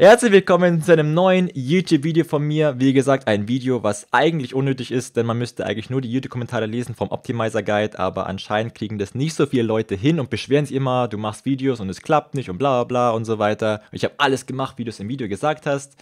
Herzlich willkommen zu einem neuen YouTube-Video von mir. Wie gesagt, ein Video, was eigentlich unnötig ist, denn man müsste eigentlich nur die YouTube-Kommentare lesen vom Optimizer-Guide, aber anscheinend kriegen das nicht so viele Leute hin und beschweren sich immer, du machst Videos und es klappt nicht und bla bla bla und so weiter. Ich habe alles gemacht, wie du es im Video gesagt hast.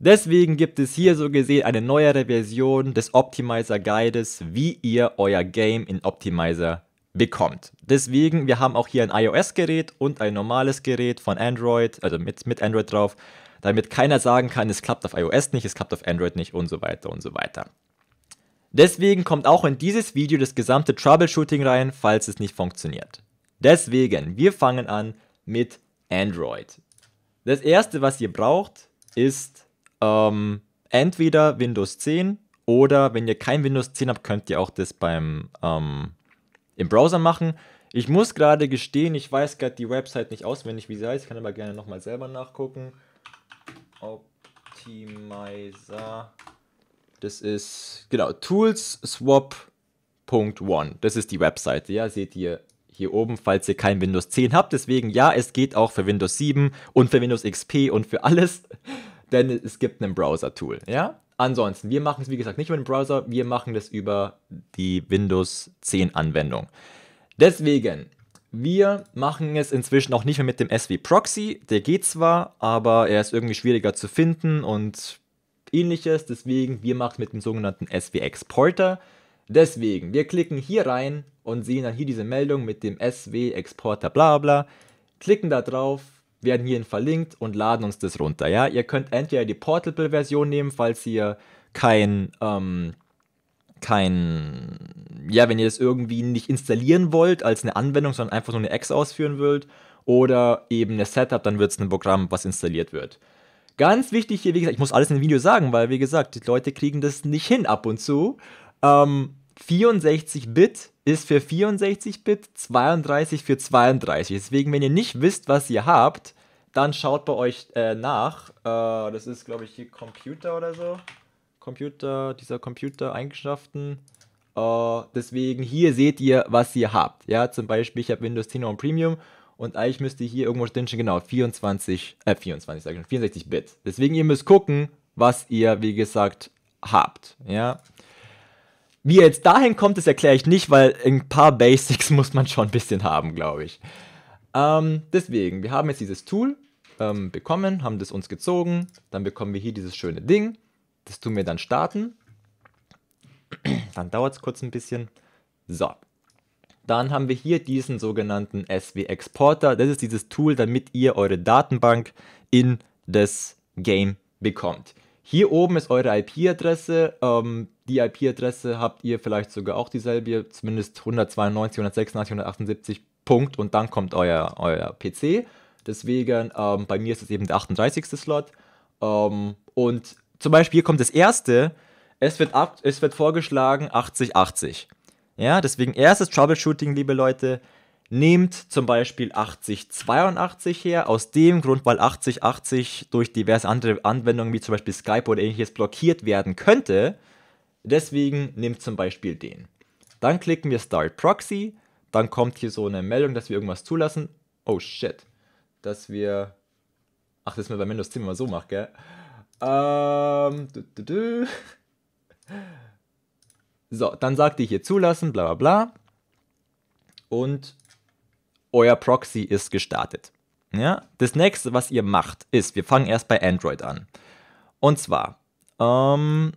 Deswegen gibt es hier so gesehen eine neuere Version des Optimizer Guides, wie ihr euer Game in Optimizer bekommt. Deswegen, wir haben auch hier ein iOS-Gerät und ein normales Gerät von Android, also mit, mit Android drauf, damit keiner sagen kann, es klappt auf iOS nicht, es klappt auf Android nicht und so weiter und so weiter. Deswegen kommt auch in dieses Video das gesamte Troubleshooting rein, falls es nicht funktioniert. Deswegen, wir fangen an mit Android. Das erste, was ihr braucht, ist ähm, entweder Windows 10 oder wenn ihr kein Windows 10 habt, könnt ihr auch das beim ähm, im Browser machen. Ich muss gerade gestehen, ich weiß gerade die Website nicht auswendig, wie sie heißt. Ich kann aber gerne nochmal selber nachgucken. Optimizer. Das ist, genau, toolsswap.one. Das ist die Webseite, ja, seht ihr hier oben, falls ihr kein Windows 10 habt. Deswegen, ja, es geht auch für Windows 7 und für Windows XP und für alles, denn es gibt einen Browser-Tool, ja. Ansonsten, wir machen es wie gesagt nicht über den Browser, wir machen das über die Windows 10 Anwendung. Deswegen, wir machen es inzwischen auch nicht mehr mit dem SW Proxy. Der geht zwar, aber er ist irgendwie schwieriger zu finden und ähnliches. Deswegen, wir machen es mit dem sogenannten SW Exporter. Deswegen, wir klicken hier rein und sehen dann hier diese Meldung mit dem SW Exporter bla bla. Klicken da drauf, werden hierhin verlinkt und laden uns das runter. Ja, ihr könnt entweder die Portable-Version nehmen, falls ihr kein, ähm, kein, ja, wenn ihr das irgendwie nicht installieren wollt als eine Anwendung, sondern einfach nur eine X ausführen wollt, oder eben eine Setup, dann wird es ein Programm, was installiert wird. Ganz wichtig hier, wie gesagt, ich muss alles in dem Video sagen, weil, wie gesagt, die Leute kriegen das nicht hin ab und zu. Ähm, 64-Bit ist für 64-Bit, 32 für 32. Deswegen, wenn ihr nicht wisst, was ihr habt, dann schaut bei euch äh, nach. Äh, das ist, glaube ich, hier Computer oder so. Computer, dieser Computer-Eigenschaften. Äh, deswegen hier seht ihr, was ihr habt. Ja, zum Beispiel, ich habe Windows 10 und Premium und eigentlich müsste hier irgendwo drin schon genau 24, äh, 24, sage ich schon, 64 Bit. Deswegen, ihr müsst gucken, was ihr, wie gesagt, habt. Ja. Wie ihr jetzt dahin kommt, das erkläre ich nicht, weil ein paar Basics muss man schon ein bisschen haben, glaube ich. Ähm, deswegen, wir haben jetzt dieses Tool ähm, bekommen, haben das uns gezogen, dann bekommen wir hier dieses schöne Ding, das tun wir dann starten. Dann dauert es kurz ein bisschen. So, dann haben wir hier diesen sogenannten SW-Exporter. Das ist dieses Tool, damit ihr eure Datenbank in das Game bekommt. Hier oben ist eure IP-Adresse. Ähm, die IP-Adresse habt ihr vielleicht sogar auch dieselbe, zumindest 192, 186, 178 Punkt und dann kommt euer, euer PC. Deswegen, ähm, bei mir ist es eben der 38. Slot. Ähm, und zum Beispiel hier kommt das erste. Es wird, ab, es wird vorgeschlagen 8080. Ja, deswegen erstes Troubleshooting, liebe Leute. Nehmt zum Beispiel 8082 her, aus dem Grund, weil 8080 durch diverse andere Anwendungen wie zum Beispiel Skype oder ähnliches blockiert werden könnte. Deswegen nehmt zum Beispiel den. Dann klicken wir Start Proxy dann kommt hier so eine Meldung, dass wir irgendwas zulassen. Oh shit. Dass wir. Ach, das ist mir bei Windows 10 immer so macht, gell? Ähm. Du, du, du. So, dann sagt ihr hier zulassen, bla bla bla. Und euer Proxy ist gestartet. Ja? Das nächste, was ihr macht, ist, wir fangen erst bei Android an. Und zwar, ähm,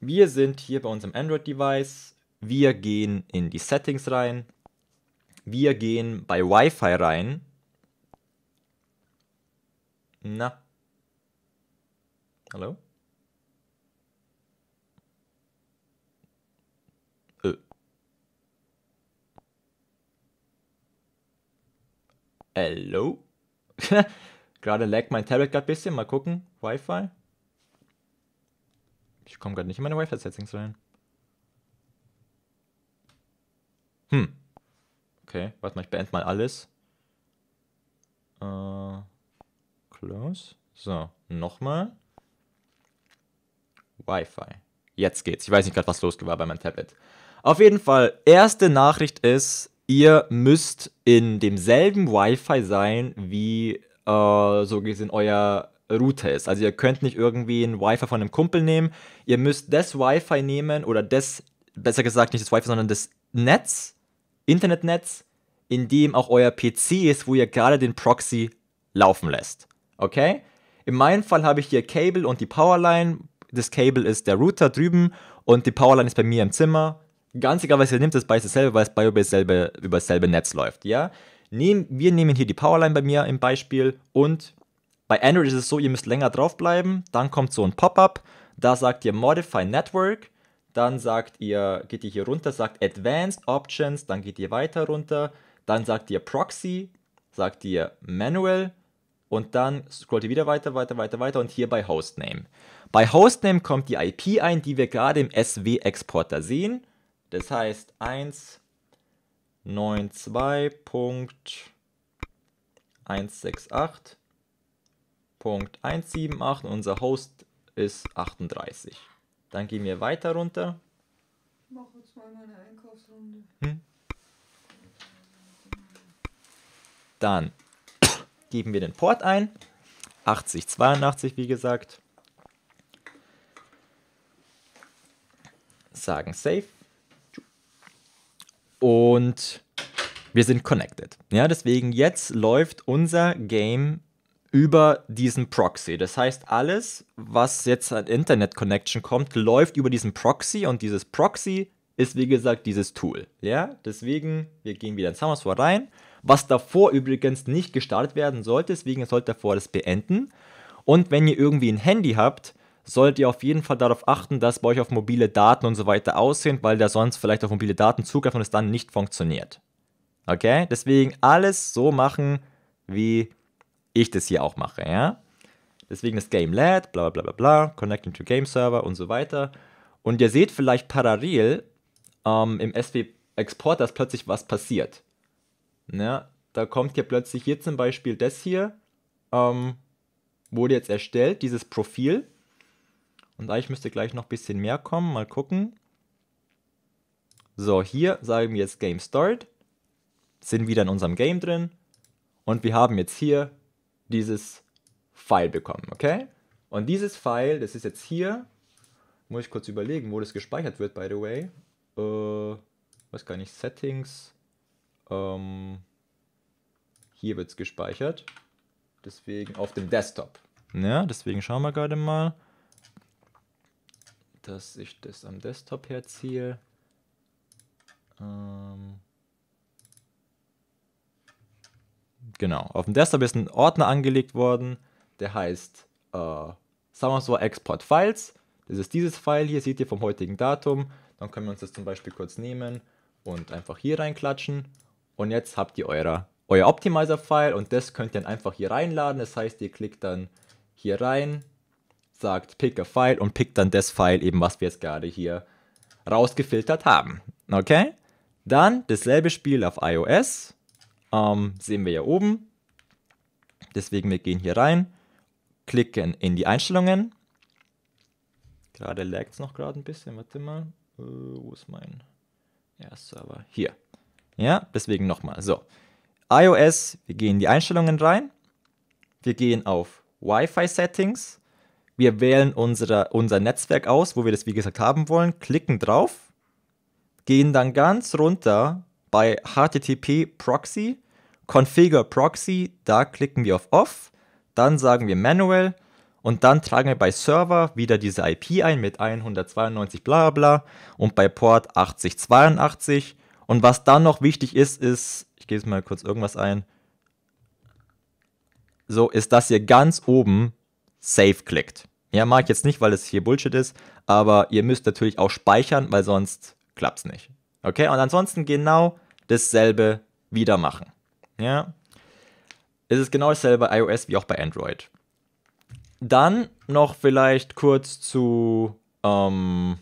wir sind hier bei unserem Android-Device. Wir gehen in die Settings rein. Wir gehen bei Wi-Fi rein. Na. Hallo? Äh. Hello? gerade lag mein Tablet gerade ein bisschen. Mal gucken. Wi-Fi? Ich komme gerade nicht in meine Wi-Fi-Settings rein. Hm. Okay, warte mal, ich beende mal alles. Äh, close. So, nochmal. Wi-Fi. Jetzt geht's. Ich weiß nicht gerade, was los war bei meinem Tablet. Auf jeden Fall, erste Nachricht ist, ihr müsst in demselben Wi-Fi sein, wie äh, so gesehen euer Router ist. Also ihr könnt nicht irgendwie ein Wi-Fi von einem Kumpel nehmen. Ihr müsst das Wi-Fi nehmen oder das, besser gesagt nicht das Wi-Fi, sondern das Netz, Internetnetz, in dem auch euer PC ist, wo ihr gerade den Proxy laufen lässt. Okay? In meinem Fall habe ich hier Cable und die Powerline. Das Cable ist der Router drüben und die Powerline ist bei mir im Zimmer. Ganz egal, was ihr nehmt, das ist beides dasselbe, weil es bei über dasselbe, über dasselbe Netz läuft. Ja? Nehm, wir nehmen hier die Powerline bei mir im Beispiel und bei Android ist es so, ihr müsst länger draufbleiben. Dann kommt so ein Pop-up. Da sagt ihr Modify Network. Dann sagt ihr, geht ihr hier runter, sagt Advanced Options. Dann geht ihr weiter runter dann sagt ihr Proxy, sagt ihr Manual und dann scrollt ihr wieder weiter, weiter, weiter, weiter und hier bei Hostname. Bei Hostname kommt die IP ein, die wir gerade im SW-Exporter sehen. Das heißt 192.168.178 und unser Host ist 38. Dann gehen wir weiter runter. Ich mach jetzt mal meine Einkaufsrunde. Hm? Dann geben wir den Port ein. 8082, wie gesagt. Sagen Save. Und wir sind connected. Ja, deswegen jetzt läuft unser Game über diesen Proxy. Das heißt, alles, was jetzt an Internet-Connection kommt, läuft über diesen Proxy und dieses Proxy ist, wie gesagt, dieses Tool. Ja, deswegen, wir gehen wieder in Summersword rein was davor übrigens nicht gestartet werden sollte, deswegen sollte davor das beenden. Und wenn ihr irgendwie ein Handy habt, solltet ihr auf jeden Fall darauf achten, dass bei euch auf mobile Daten und so weiter aussehen, weil da sonst vielleicht auf mobile Daten zugreift und es dann nicht funktioniert. Okay? Deswegen alles so machen, wie ich das hier auch mache, ja? Deswegen das Game LED, bla bla bla bla, Connecting to Game Server und so weiter. Und ihr seht vielleicht parallel ähm, im SW Export, dass plötzlich was passiert. Ja, ne? da kommt ja plötzlich hier zum Beispiel das hier, ähm, wurde jetzt erstellt, dieses Profil. Und eigentlich müsste gleich noch ein bisschen mehr kommen, mal gucken. So, hier sagen wir jetzt Game Start, sind wieder in unserem Game drin und wir haben jetzt hier dieses File bekommen, okay? Und dieses File, das ist jetzt hier, muss ich kurz überlegen, wo das gespeichert wird, by the way. Äh, weiß gar nicht, Settings, ähm, hier wird es gespeichert. Deswegen auf dem Desktop. Ja, deswegen schauen wir gerade mal, dass ich das am Desktop herziehe. Ähm, genau, auf dem Desktop ist ein Ordner angelegt worden, der heißt äh, sagen wir so Export Files. Das ist dieses File hier, seht ihr vom heutigen Datum. Dann können wir uns das zum Beispiel kurz nehmen und einfach hier reinklatschen. Und jetzt habt ihr euer, euer Optimizer-File und das könnt ihr dann einfach hier reinladen. Das heißt, ihr klickt dann hier rein, sagt Pick a File und pickt dann das File eben, was wir jetzt gerade hier rausgefiltert haben. Okay? Dann dasselbe Spiel auf iOS. Ähm, sehen wir ja oben. Deswegen, wir gehen hier rein, klicken in die Einstellungen. Gerade laggt es noch gerade ein bisschen. Warte mal. Äh, wo ist mein erster Server? Hier. Ja, deswegen nochmal. So, iOS, wir gehen in die Einstellungen rein. Wir gehen auf Wi-Fi-Settings. Wir wählen unsere, unser Netzwerk aus, wo wir das wie gesagt haben wollen, klicken drauf, gehen dann ganz runter bei HTTP Proxy, Configure Proxy, da klicken wir auf Off, dann sagen wir Manual und dann tragen wir bei Server wieder diese IP ein mit 192 bla bla und bei Port 8082 und was dann noch wichtig ist, ist, ich gebe es mal kurz irgendwas ein. So, ist, dass ihr ganz oben Save klickt. Ja, mag ich jetzt nicht, weil es hier Bullshit ist, aber ihr müsst natürlich auch speichern, weil sonst klappt es nicht. Okay, und ansonsten genau dasselbe wieder machen. Ja, es ist genau dasselbe bei iOS wie auch bei Android. Dann noch vielleicht kurz zu ähm,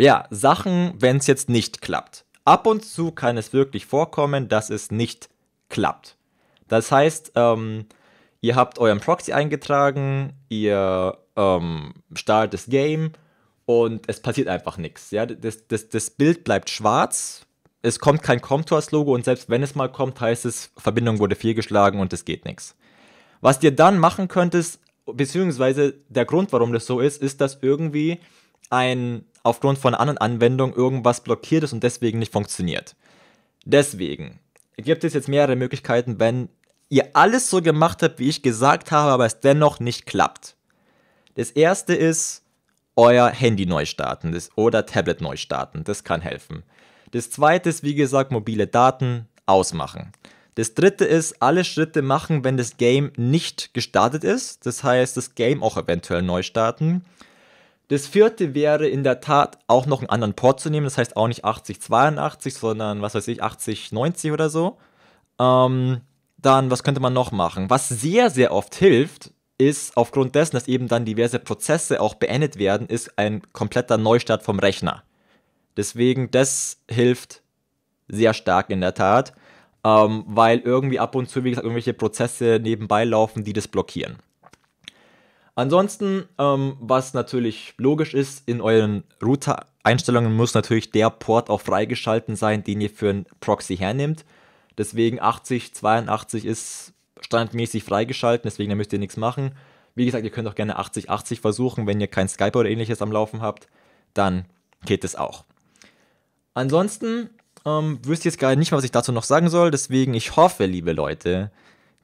ja, Sachen, wenn es jetzt nicht klappt. Ab und zu kann es wirklich vorkommen, dass es nicht klappt. Das heißt, ähm, ihr habt euren Proxy eingetragen, ihr ähm, startet das Game und es passiert einfach nichts. Ja? Das, das, das Bild bleibt schwarz, es kommt kein Comtours-Logo und selbst wenn es mal kommt, heißt es, Verbindung wurde fehlgeschlagen und es geht nichts. Was ihr dann machen könntest, beziehungsweise der Grund, warum das so ist, ist, dass irgendwie ein aufgrund von anderen Anwendungen irgendwas blockiert ist und deswegen nicht funktioniert. Deswegen gibt es jetzt mehrere Möglichkeiten, wenn ihr alles so gemacht habt, wie ich gesagt habe, aber es dennoch nicht klappt. Das erste ist euer Handy neu starten das, oder Tablet neu starten. Das kann helfen. Das zweite ist, wie gesagt, mobile Daten ausmachen. Das dritte ist, alle Schritte machen, wenn das Game nicht gestartet ist. Das heißt, das Game auch eventuell neu starten. Das vierte wäre in der Tat auch noch einen anderen Port zu nehmen. Das heißt auch nicht 8082, sondern was weiß ich, 8090 oder so. Ähm, dann, was könnte man noch machen? Was sehr, sehr oft hilft, ist aufgrund dessen, dass eben dann diverse Prozesse auch beendet werden, ist ein kompletter Neustart vom Rechner. Deswegen, das hilft sehr stark in der Tat, ähm, weil irgendwie ab und zu, wie gesagt, irgendwelche Prozesse nebenbei laufen, die das blockieren. Ansonsten, ähm, was natürlich logisch ist, in euren Router-Einstellungen muss natürlich der Port auch freigeschalten sein, den ihr für einen Proxy hernimmt. Deswegen 8082 ist standardmäßig freigeschalten, deswegen da müsst ihr nichts machen. Wie gesagt, ihr könnt auch gerne 8080 versuchen, wenn ihr kein Skype oder ähnliches am Laufen habt, dann geht es auch. Ansonsten ähm, wüsste ich jetzt gar nicht mehr, was ich dazu noch sagen soll, deswegen ich hoffe, liebe Leute,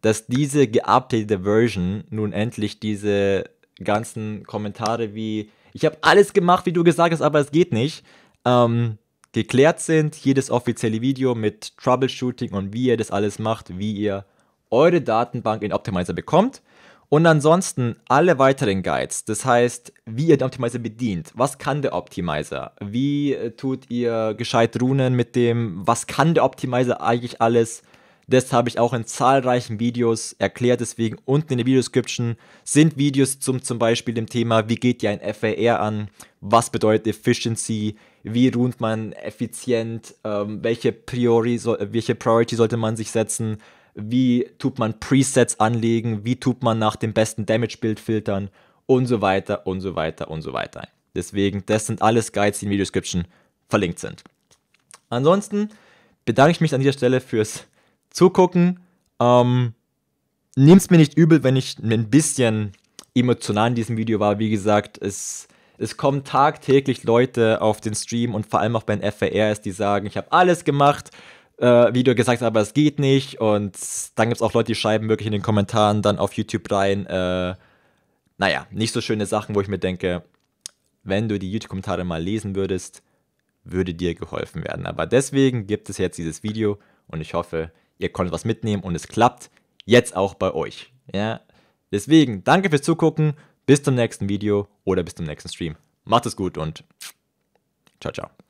dass diese geupdatete Version nun endlich diese ganzen Kommentare wie ich habe alles gemacht, wie du gesagt hast, aber es geht nicht, ähm, geklärt sind. Jedes offizielle Video mit Troubleshooting und wie ihr das alles macht, wie ihr eure Datenbank in Optimizer bekommt. Und ansonsten alle weiteren Guides, das heißt, wie ihr den Optimizer bedient, was kann der Optimizer, wie äh, tut ihr gescheit Runen mit dem, was kann der Optimizer eigentlich alles, das habe ich auch in zahlreichen Videos erklärt, deswegen unten in der Videodescription sind Videos zum zum Beispiel dem Thema, wie geht ihr ein FAR an, was bedeutet Efficiency, wie ruht man effizient, ähm, welche, Priori so, äh, welche Priority sollte man sich setzen, wie tut man Presets anlegen, wie tut man nach dem besten Damage-Bild filtern und so weiter und so weiter und so weiter. Deswegen, das sind alles Guides, die in der Videodescription verlinkt sind. Ansonsten bedanke ich mich an dieser Stelle fürs zugucken. Ähm, es mir nicht übel, wenn ich ein bisschen emotional in diesem Video war. Wie gesagt, es, es kommen tagtäglich Leute auf den Stream und vor allem auch bei den FARs, die sagen, ich habe alles gemacht, äh, du gesagt, hast, aber es geht nicht. Und dann gibt es auch Leute, die schreiben wirklich in den Kommentaren dann auf YouTube rein, äh, naja, nicht so schöne Sachen, wo ich mir denke, wenn du die YouTube-Kommentare mal lesen würdest, würde dir geholfen werden. Aber deswegen gibt es jetzt dieses Video und ich hoffe, ihr konntet was mitnehmen und es klappt jetzt auch bei euch. Ja? Deswegen, danke fürs Zugucken, bis zum nächsten Video oder bis zum nächsten Stream. Macht es gut und ciao, ciao.